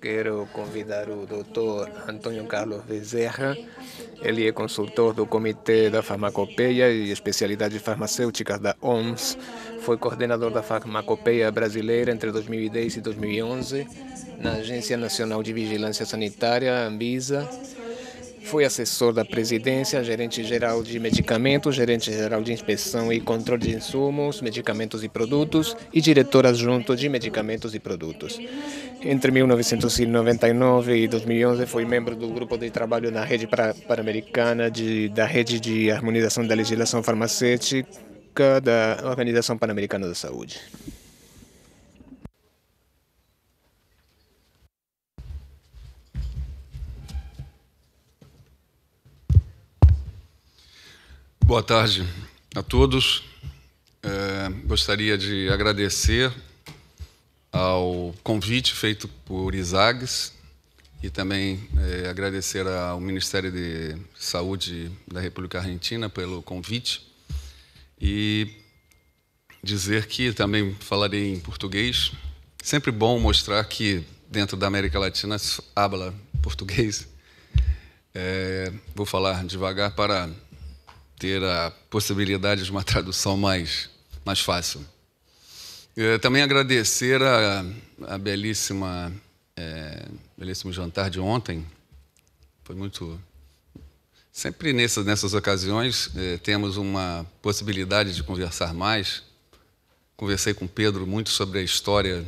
Quero convidar o Dr. Antônio Carlos Bezerra. Ele é consultor do Comitê da Farmacopeia e Especialidades Farmacêuticas da OMS. Foi coordenador da Farmacopeia Brasileira entre 2010 e 2011 na Agência Nacional de Vigilância Sanitária, ANVISA. Foi assessor da presidência, gerente geral de medicamentos, gerente geral de inspeção e controle de insumos, medicamentos e produtos e diretor adjunto de medicamentos e produtos entre 1999 e 2011 foi membro do grupo de trabalho na rede pan-americana da rede de harmonização da legislação farmacêutica da Organização Pan-Americana da Saúde. Boa tarde a todos. É, gostaria de agradecer ao convite feito por Isagues e também é, agradecer ao Ministério de Saúde da República Argentina pelo convite e dizer que também falarei em português. Sempre bom mostrar que dentro da América Latina se habla português. É, vou falar devagar para ter a possibilidade de uma tradução mais, mais fácil. Eu também agradecer a, a belíssima, é, belíssimo jantar de ontem. Foi muito. Sempre nessas, nessas ocasiões é, temos uma possibilidade de conversar mais. Conversei com Pedro muito sobre a história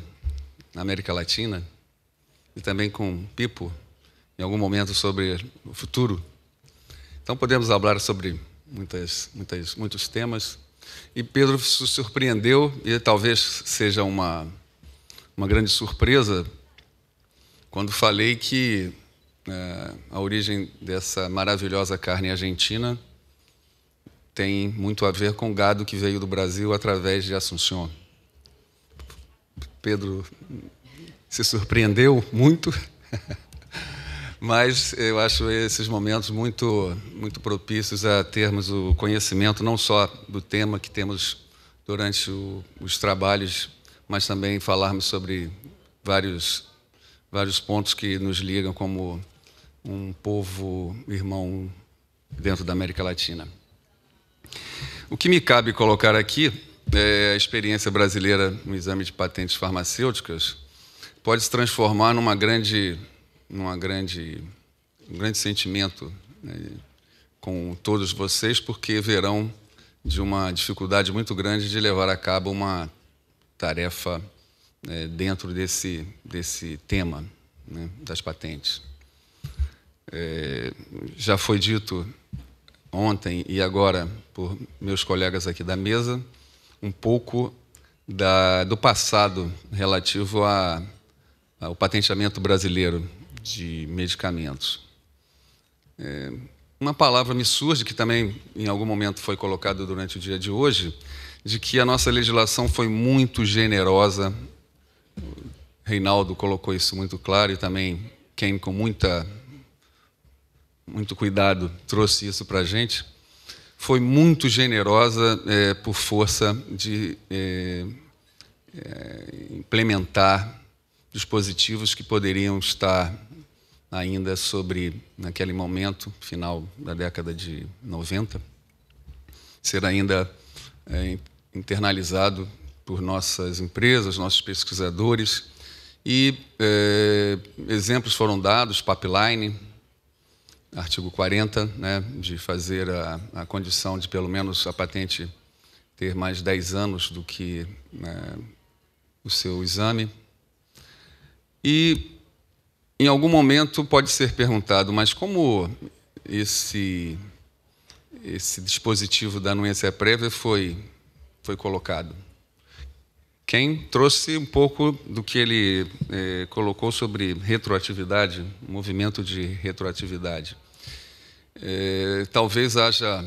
na América Latina e também com Pipo, em algum momento, sobre o futuro. Então podemos falar sobre muitas, muitas, muitos temas. E Pedro se surpreendeu, e talvez seja uma, uma grande surpresa, quando falei que é, a origem dessa maravilhosa carne argentina tem muito a ver com gado que veio do Brasil através de Assunção. Pedro se surpreendeu muito. Mas eu acho esses momentos muito, muito propícios a termos o conhecimento não só do tema que temos durante o, os trabalhos, mas também falarmos sobre vários, vários pontos que nos ligam como um povo irmão dentro da América Latina. O que me cabe colocar aqui é a experiência brasileira no exame de patentes farmacêuticas pode se transformar numa grande numa grande, um grande sentimento né, com todos vocês, porque verão de uma dificuldade muito grande de levar a cabo uma tarefa né, dentro desse, desse tema né, das patentes. É, já foi dito ontem e agora por meus colegas aqui da mesa um pouco da, do passado relativo a, ao patenteamento brasileiro, de medicamentos. É, uma palavra me surge, que também em algum momento foi colocada durante o dia de hoje, de que a nossa legislação foi muito generosa. O Reinaldo colocou isso muito claro e também quem com muita, muito cuidado trouxe isso para a gente. Foi muito generosa é, por força de é, é, implementar dispositivos que poderiam estar ainda sobre, naquele momento, final da década de 90, ser ainda é, internalizado por nossas empresas, nossos pesquisadores. E é, exemplos foram dados, Pipeline, artigo 40, né, de fazer a, a, condição de pelo menos a patente ter mais 10 anos do que né, o seu exame. E em algum momento pode ser perguntado, mas como esse, esse dispositivo da anuência é prévia foi, foi colocado? Quem trouxe um pouco do que ele é, colocou sobre retroatividade, movimento de retroatividade. É, talvez haja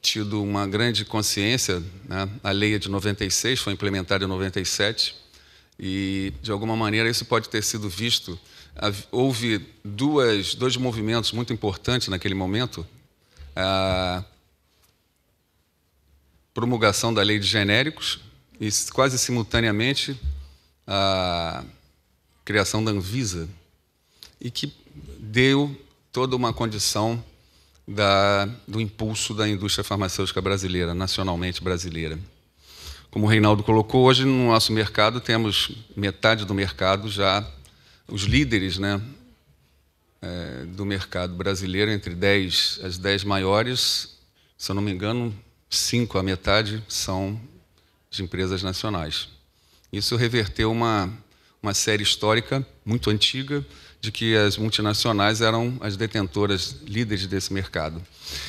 tido uma grande consciência, né? a lei é de 96, foi implementada em 97, e de alguma maneira isso pode ter sido visto houve duas, dois movimentos muito importantes naquele momento. A promulgação da lei de genéricos e quase simultaneamente a criação da Anvisa, e que deu toda uma condição da, do impulso da indústria farmacêutica brasileira, nacionalmente brasileira. Como o Reinaldo colocou, hoje no nosso mercado temos metade do mercado já os líderes né, é, do mercado brasileiro, entre 10, as 10 maiores, se eu não me engano, 5 a metade são de empresas nacionais. Isso reverteu uma, uma série histórica muito antiga de que as multinacionais eram as detentoras líderes desse mercado.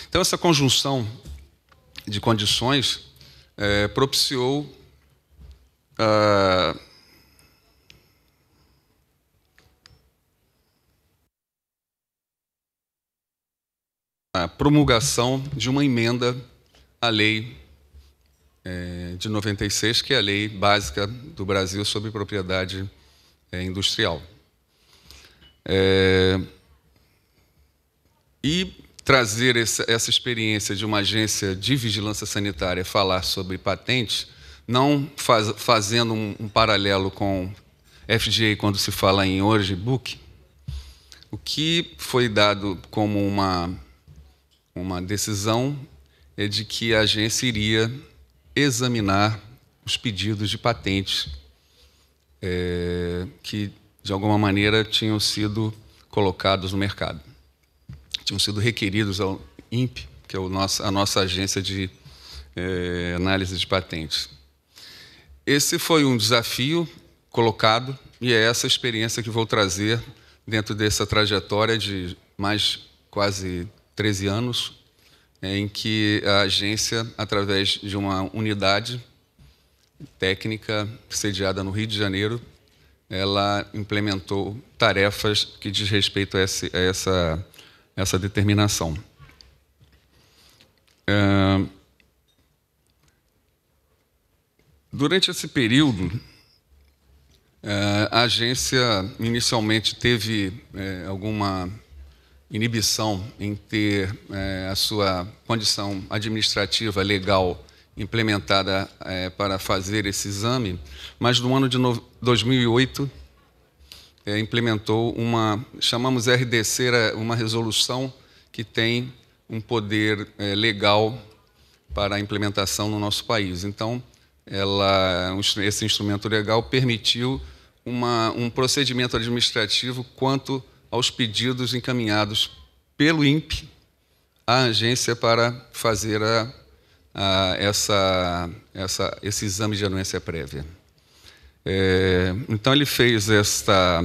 Então, essa conjunção de condições é, propiciou. Uh, a promulgação de uma emenda à lei é, de 96, que é a lei básica do Brasil sobre propriedade é, industrial. É, e trazer essa, essa experiência de uma agência de vigilância sanitária falar sobre patente, não faz, fazendo um, um paralelo com FDA quando se fala em hoje, book, o que foi dado como uma uma decisão é de que a agência iria examinar os pedidos de patentes é, que, de alguma maneira, tinham sido colocados no mercado. Tinham sido requeridos ao INPE, que é nosso, a nossa agência de é, análise de patentes. Esse foi um desafio colocado e é essa experiência que vou trazer dentro dessa trajetória de mais quase 13 anos, é, em que a agência, através de uma unidade técnica sediada no Rio de Janeiro, ela implementou tarefas que diz respeito a, a essa, essa determinação. É... Durante esse período, é, a agência inicialmente teve é, alguma inibição em ter é, a sua condição administrativa legal implementada é, para fazer esse exame, mas no ano de no... 2008 é, implementou uma, chamamos RDC, uma resolução que tem um poder é, legal para a implementação no nosso país. Então, ela, esse instrumento legal permitiu uma, um procedimento administrativo quanto aos pedidos encaminhados pelo INPE à agência para fazer a, a, essa, essa, esse exame de anuência prévia. É, então, ele fez esta,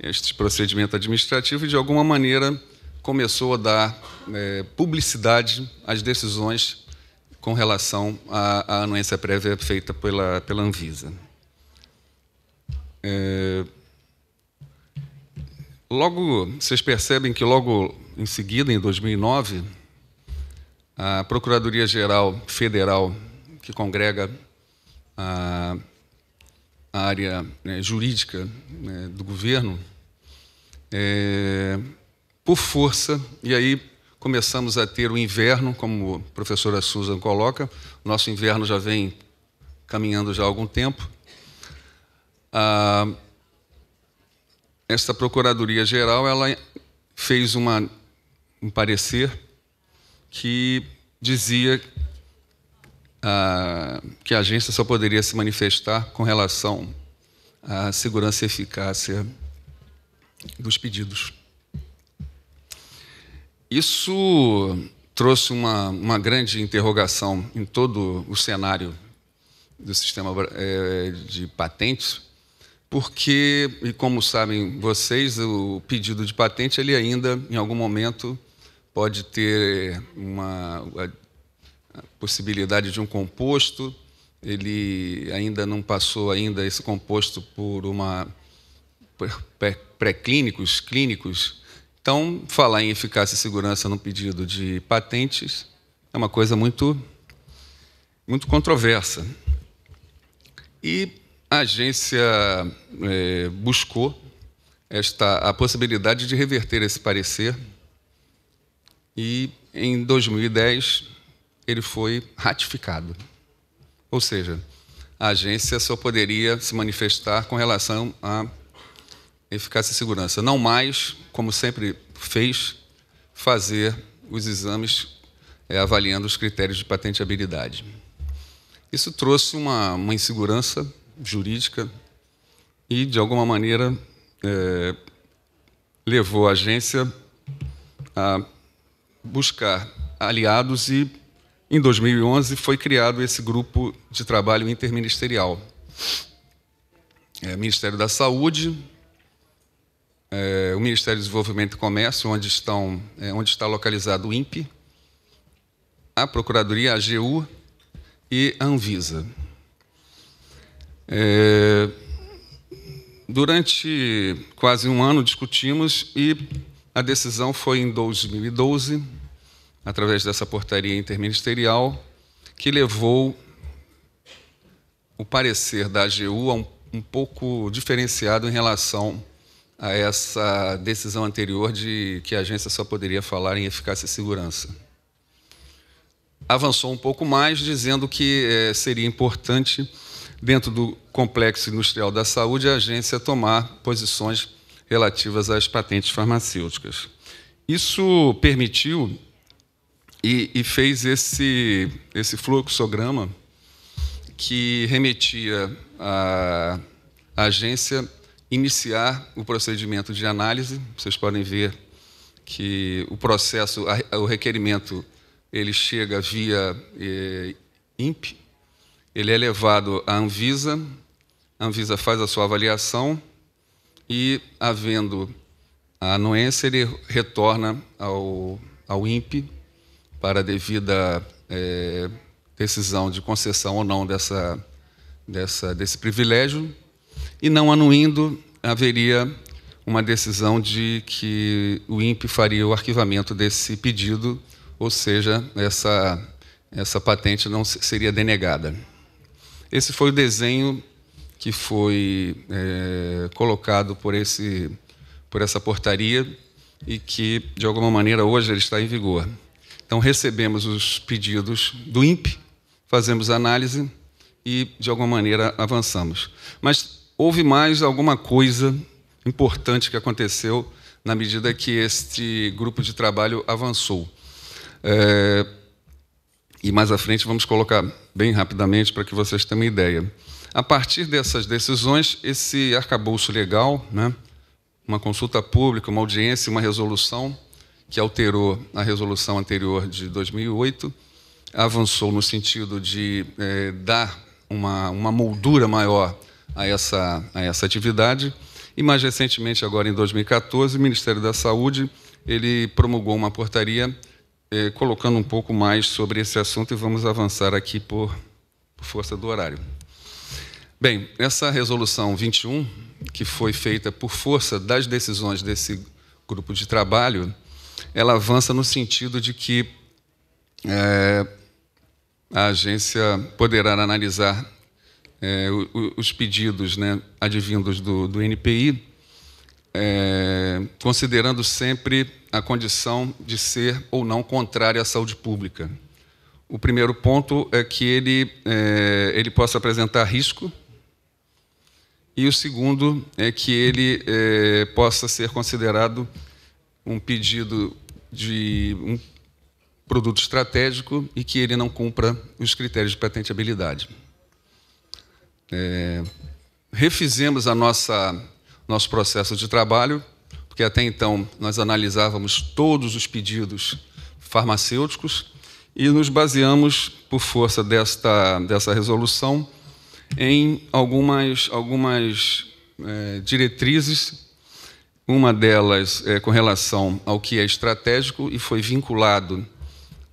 este procedimento administrativo e, de alguma maneira, começou a dar é, publicidade às decisões com relação à, à anuência prévia feita pela, pela Anvisa. É, Logo, vocês percebem que logo em seguida, em 2009, a Procuradoria-Geral Federal, que congrega a área né, jurídica né, do governo, é, por força, e aí começamos a ter o inverno, como a professora Susan coloca, nosso inverno já vem caminhando já há algum tempo. Ah, esta Procuradoria Geral ela fez uma, um parecer que dizia ah, que a agência só poderia se manifestar com relação à segurança e eficácia dos pedidos. Isso trouxe uma, uma grande interrogação em todo o cenário do sistema é, de patentes, porque, e como sabem vocês, o pedido de patente ele ainda, em algum momento, pode ter uma possibilidade de um composto. Ele ainda não passou ainda esse composto por uma pré-clínicos, clínicos. Então, falar em eficácia e segurança no pedido de patentes é uma coisa muito muito controversa. E a agência é, buscou esta, a possibilidade de reverter esse parecer e em 2010 ele foi ratificado. Ou seja, a agência só poderia se manifestar com relação à eficácia e segurança, não mais, como sempre fez, fazer os exames é, avaliando os critérios de patenteabilidade. Isso trouxe uma, uma insegurança jurídica e, de alguma maneira, é, levou a agência a buscar aliados e, em 2011, foi criado esse grupo de trabalho interministerial. É, Ministério da Saúde, é, o Ministério do Desenvolvimento e Comércio, onde, estão, é, onde está localizado o INPE, a Procuradoria, a AGU e a Anvisa. É, durante quase um ano discutimos e a decisão foi em 2012, através dessa portaria interministerial, que levou o parecer da AGU a um, um pouco diferenciado em relação a essa decisão anterior de que a agência só poderia falar em eficácia e segurança. Avançou um pouco mais, dizendo que é, seria importante dentro do complexo industrial da saúde, a agência tomar posições relativas às patentes farmacêuticas. Isso permitiu e, e fez esse, esse fluxograma que remetia à agência iniciar o procedimento de análise. Vocês podem ver que o processo, o requerimento, ele chega via eh, INPE, ele é levado à Anvisa, a Anvisa faz a sua avaliação e, havendo a anuência, ele retorna ao, ao INPE para a devida é, decisão de concessão ou não dessa, dessa, desse privilégio. E não anuindo, haveria uma decisão de que o INPE faria o arquivamento desse pedido, ou seja, essa, essa patente não seria denegada. Esse foi o desenho que foi é, colocado por, esse, por essa portaria e que, de alguma maneira, hoje ele está em vigor. Então, recebemos os pedidos do INPE, fazemos análise e, de alguma maneira, avançamos. Mas houve mais alguma coisa importante que aconteceu na medida que este grupo de trabalho avançou. É, e mais à frente vamos colocar bem rapidamente para que vocês tenham uma ideia. A partir dessas decisões, esse arcabouço legal, né, uma consulta pública, uma audiência, uma resolução que alterou a resolução anterior de 2008, avançou no sentido de eh, dar uma, uma moldura maior a essa, a essa atividade. E mais recentemente, agora em 2014, o Ministério da Saúde ele promulgou uma portaria é, colocando um pouco mais sobre esse assunto e vamos avançar aqui por, por força do horário. Bem, essa resolução 21, que foi feita por força das decisões desse grupo de trabalho, ela avança no sentido de que é, a agência poderá analisar é, os pedidos né, advindos do, do NPI, é, considerando sempre a condição de ser ou não contrário à saúde pública. O primeiro ponto é que ele, é, ele possa apresentar risco, e o segundo é que ele é, possa ser considerado um pedido de um produto estratégico e que ele não cumpra os critérios de patenteabilidade. É, refizemos a nossa nosso processo de trabalho porque até então nós analisávamos todos os pedidos farmacêuticos e nos baseamos, por força desta, dessa resolução, em algumas, algumas é, diretrizes. Uma delas é com relação ao que é estratégico e foi vinculado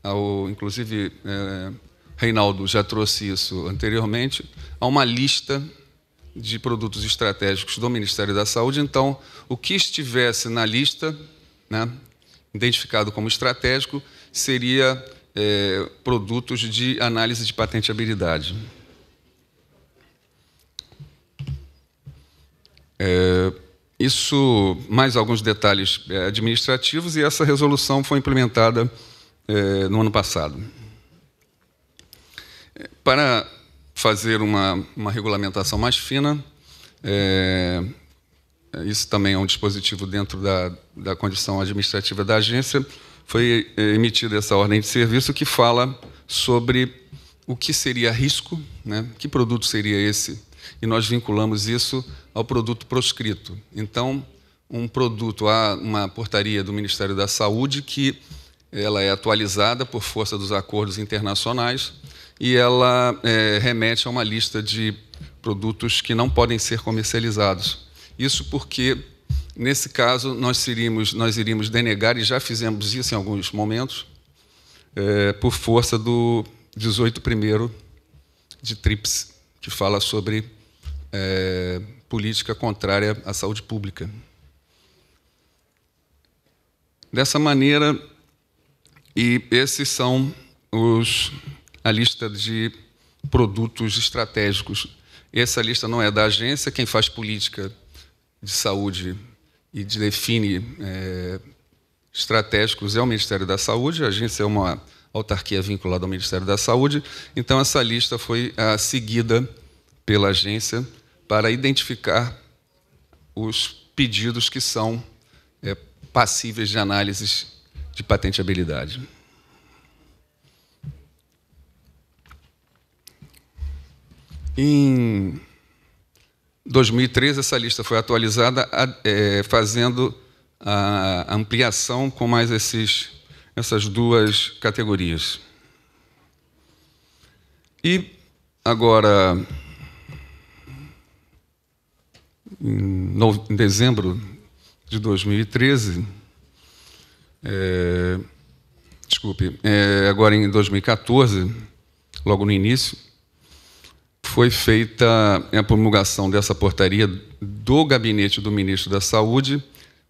ao, inclusive, é, Reinaldo já trouxe isso anteriormente, a uma lista de produtos estratégicos do Ministério da Saúde. Então, o que estivesse na lista, né, identificado como estratégico, seria é, produtos de análise de patenteabilidade. É, isso, mais alguns detalhes é, administrativos, e essa resolução foi implementada é, no ano passado. É, para fazer uma, uma regulamentação mais fina. É, isso também é um dispositivo dentro da, da condição administrativa da agência. Foi é, emitida essa ordem de serviço que fala sobre o que seria risco, né? que produto seria esse, e nós vinculamos isso ao produto proscrito. Então, um produto, há uma portaria do Ministério da Saúde que ela é atualizada por força dos acordos internacionais e ela é, remete a uma lista de produtos que não podem ser comercializados. Isso porque, nesse caso, nós iríamos, nós iríamos denegar, e já fizemos isso em alguns momentos, é, por força do 18 primeiro de TRIPS, que fala sobre é, política contrária à saúde pública. Dessa maneira, e esses são os a lista de produtos estratégicos. Essa lista não é da agência, quem faz política de saúde e define é, estratégicos é o Ministério da Saúde, a agência é uma autarquia vinculada ao Ministério da Saúde, então essa lista foi a, ah, seguida pela agência para identificar os pedidos que são é, passíveis de análises de patenteabilidade. Em 2013, essa lista foi atualizada, é, fazendo a ampliação com mais esses, essas duas categorias. E agora, em dezembro de 2013, é, desculpe, é, agora em 2014, logo no início, foi feita a promulgação dessa portaria do gabinete do ministro da Saúde,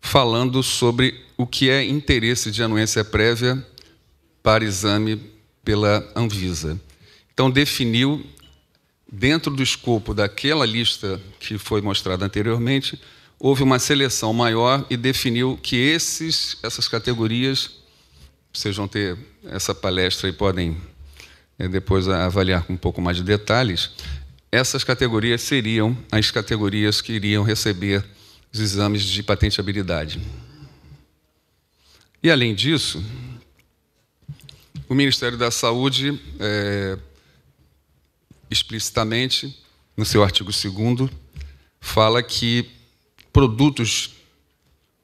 falando sobre o que é interesse de anuência prévia para exame pela Anvisa. Então, definiu, dentro do escopo daquela lista que foi mostrada anteriormente, houve uma seleção maior e definiu que esses, essas categorias, vocês vão ter essa palestra e podem né, depois avaliar com um pouco mais de detalhes, essas categorias seriam as categorias que iriam receber os exames de patenteabilidade. E além disso, o Ministério da Saúde, é, explicitamente, no seu artigo 2, fala que produtos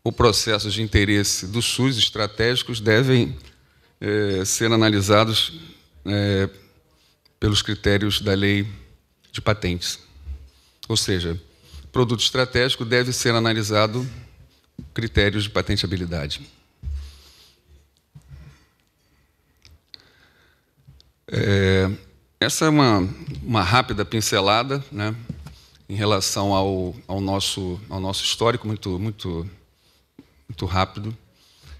ou processos de interesse do SUS estratégicos devem é, ser analisados é, pelos critérios da lei de patentes. Ou seja, produto estratégico deve ser analisado critérios de patenteabilidade. É, essa é uma, uma rápida pincelada né, em relação ao, ao, nosso, ao nosso histórico, muito, muito, muito rápido.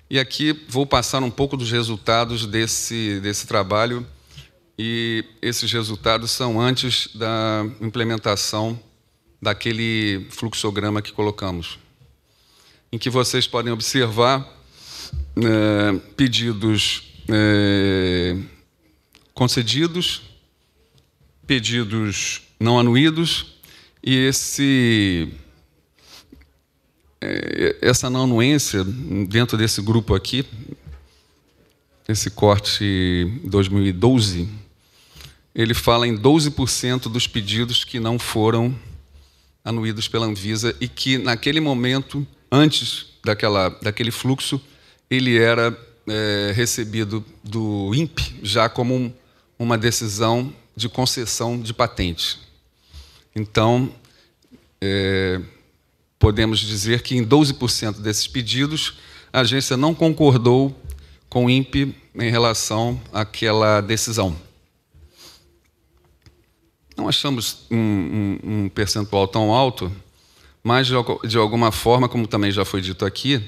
E aqui vou passar um pouco dos resultados desse, desse trabalho e esses resultados são antes da implementação daquele fluxograma que colocamos, em que vocês podem observar é, pedidos é, concedidos, pedidos não anuídos e esse é, essa não anuência dentro desse grupo aqui, esse corte 2012 ele fala em 12% dos pedidos que não foram anuídos pela Anvisa e que, naquele momento, antes daquela, daquele fluxo, ele era é, recebido do INPE já como um, uma decisão de concessão de patente. Então, é, podemos dizer que em 12% desses pedidos, a agência não concordou com o INPE em relação àquela decisão. Não achamos um, um, um percentual tão alto, mas de, de, alguma forma, como também já foi dito aqui,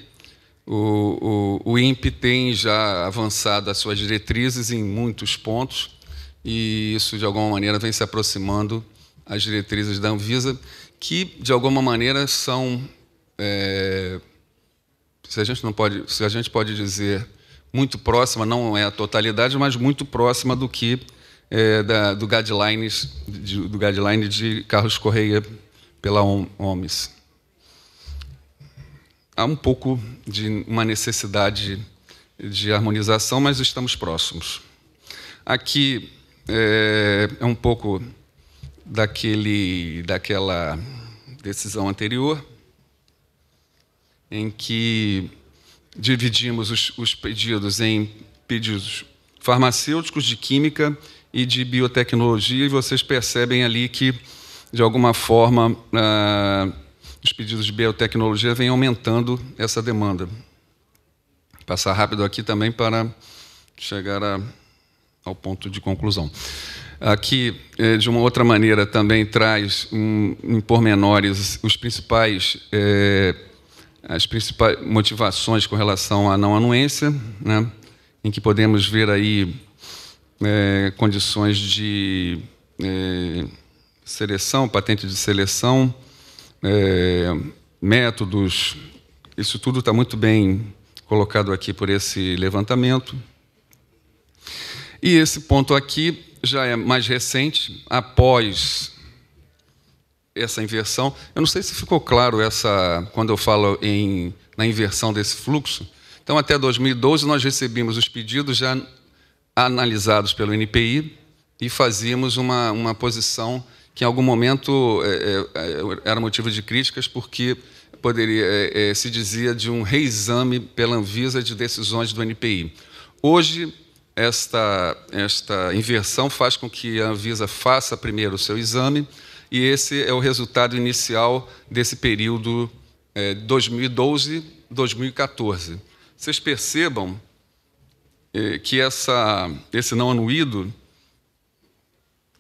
o, o, o INPE tem já avançado as suas diretrizes em muitos pontos e isso, de alguma maneira, vem se aproximando às diretrizes da Anvisa, que, de alguma maneira, são. É, se a gente não pode, se a gente pode dizer muito próxima, não é a totalidade, mas muito próxima do que é, da, do, guidelines, de, do guideline de Carlos Correia pela OMS. Há um pouco de uma necessidade de harmonização, mas estamos próximos. Aqui é, é um pouco daquele, daquela decisão anterior, em que dividimos os, os pedidos em pedidos farmacêuticos, de química e de biotecnologia, e vocês percebem ali que, de alguma forma, ah, os pedidos de biotecnologia vêm aumentando essa demanda. Vou passar rápido aqui também para chegar a, ao ponto de conclusão. Aqui, eh, de uma outra maneira, também traz um, em pormenores os principais, eh, as principais motivações com relação à não anuência, né? em que podemos ver aí é, condições de é, seleção, patente de seleção, é, métodos, isso tudo está muito bem colocado aqui por esse levantamento. E esse ponto aqui já é mais recente, após essa inversão. Eu não sei se ficou claro essa quando eu falo em, na inversão desse fluxo. Então, até 2012, nós recebíamos os pedidos já analisados pelo NPI e fazíamos uma, uma posição que em algum momento é, é, é era motivo de críticas porque poderia é, é, se dizia de um reexame pela Anvisa de decisões do NPI. Hoje esta, esta inversão faz com que a Anvisa faça primeiro o seu exame e esse é o resultado inicial desse período 2012-2014. É, Vocês percebam é, que essa, esse não anuído,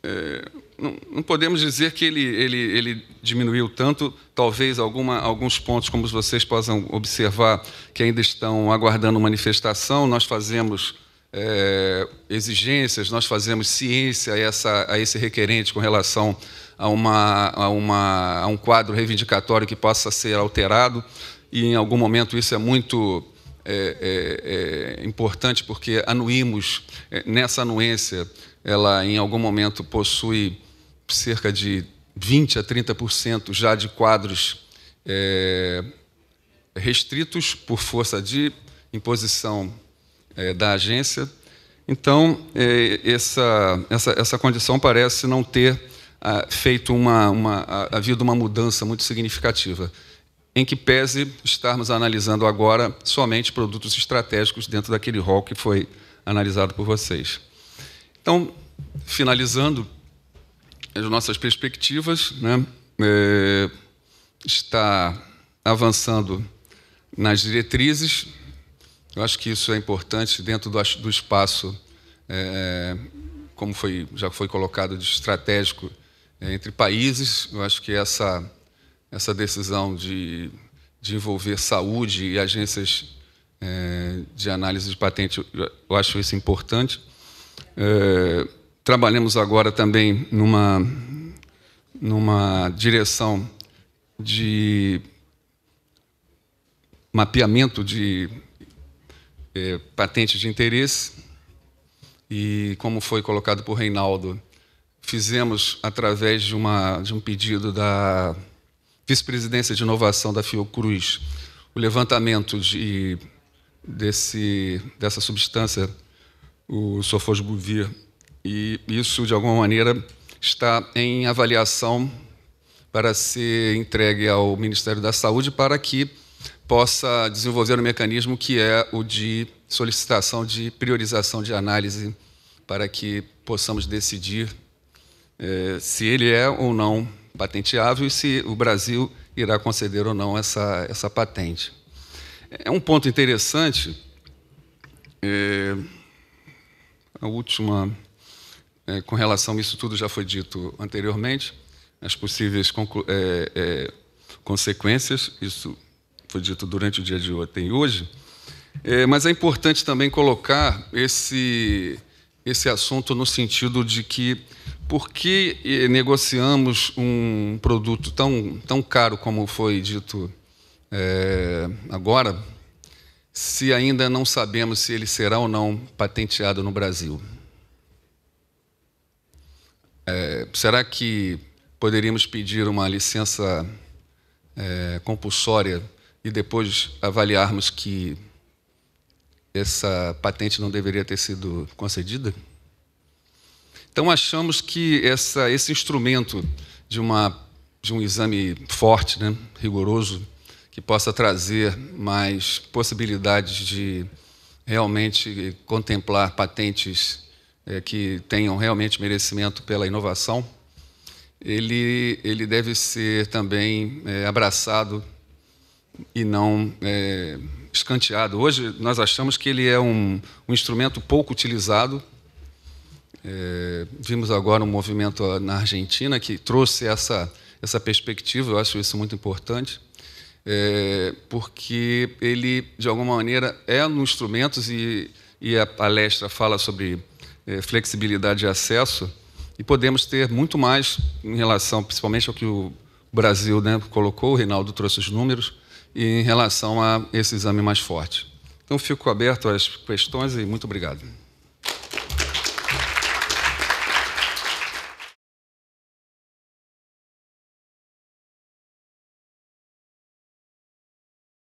é, não, não, podemos dizer que ele, ele, ele diminuiu tanto, talvez alguma, alguns pontos, como vocês possam observar, que ainda estão aguardando manifestação, nós fazemos é, exigências, nós fazemos ciência a, essa, a esse requerente com relação a, uma, a, uma, a um quadro reivindicatório que possa ser alterado, e em algum momento isso é muito é, é, é, importante porque anuímos, é, nessa anuência, ela em algum momento possui cerca de 20 a 30% já de quadros é, restritos por força de imposição da agência. Então, essa, essa, essa condição parece não ter ah, feito uma, uma, ah, havido uma mudança muito significativa em que pese estarmos analisando agora somente produtos estratégicos dentro daquele rol que foi analisado por vocês. Então, finalizando as nossas perspectivas, né, é, está avançando nas diretrizes. Eu acho que isso é importante dentro do, do espaço, é, como foi, já foi colocado, de estratégico é, entre países. Eu acho que essa essa decisão de, de envolver saúde e agências é, de análise de patente, eu acho isso importante. É, trabalhamos agora também numa, numa direção de mapeamento de é, patente de interesse e, como foi colocado por Reinaldo, fizemos através de, uma, de um pedido da vice-presidência de inovação da Fiocruz, o levantamento de, desse, dessa substância, o sofosbuvir, e isso, de alguma maneira, está em avaliação para ser entregue ao Ministério da Saúde para que possa desenvolver um mecanismo que é o de solicitação de priorização de análise para que possamos decidir eh, se ele é ou não patenteável e se o Brasil irá conceder ou não essa, essa patente. É um ponto interessante. É, a última, é, com relação a isso tudo já foi dito anteriormente, as possíveis é, é, consequências, isso foi dito durante o dia de ontem e hoje, é, mas é importante também colocar esse, esse assunto no sentido de que por que eh, negociamos um produto tão, tão caro como foi dito é, agora, se ainda não sabemos se ele será ou não patenteado no Brasil? É, será que poderíamos pedir uma licença é, compulsória e depois avaliarmos que essa patente não deveria ter sido concedida? Então achamos que essa, esse instrumento de, uma, de um exame forte, né, rigoroso, que possa trazer mais possibilidades de realmente contemplar patentes é, que tenham realmente merecimento pela inovação, ele, ele deve ser também é, abraçado e não é, escanteado. Hoje nós achamos que ele é um, um instrumento pouco utilizado é, vimos agora um movimento na Argentina que trouxe essa, essa perspectiva, eu acho isso muito importante, é, porque ele, de alguma maneira, é nos instrumentos e, e a palestra fala sobre é, flexibilidade de acesso, e podemos ter muito mais em relação, principalmente ao que o Brasil né, colocou, o Reinaldo trouxe os números, e em relação a esse exame mais forte. Então, fico aberto às questões e muito obrigado.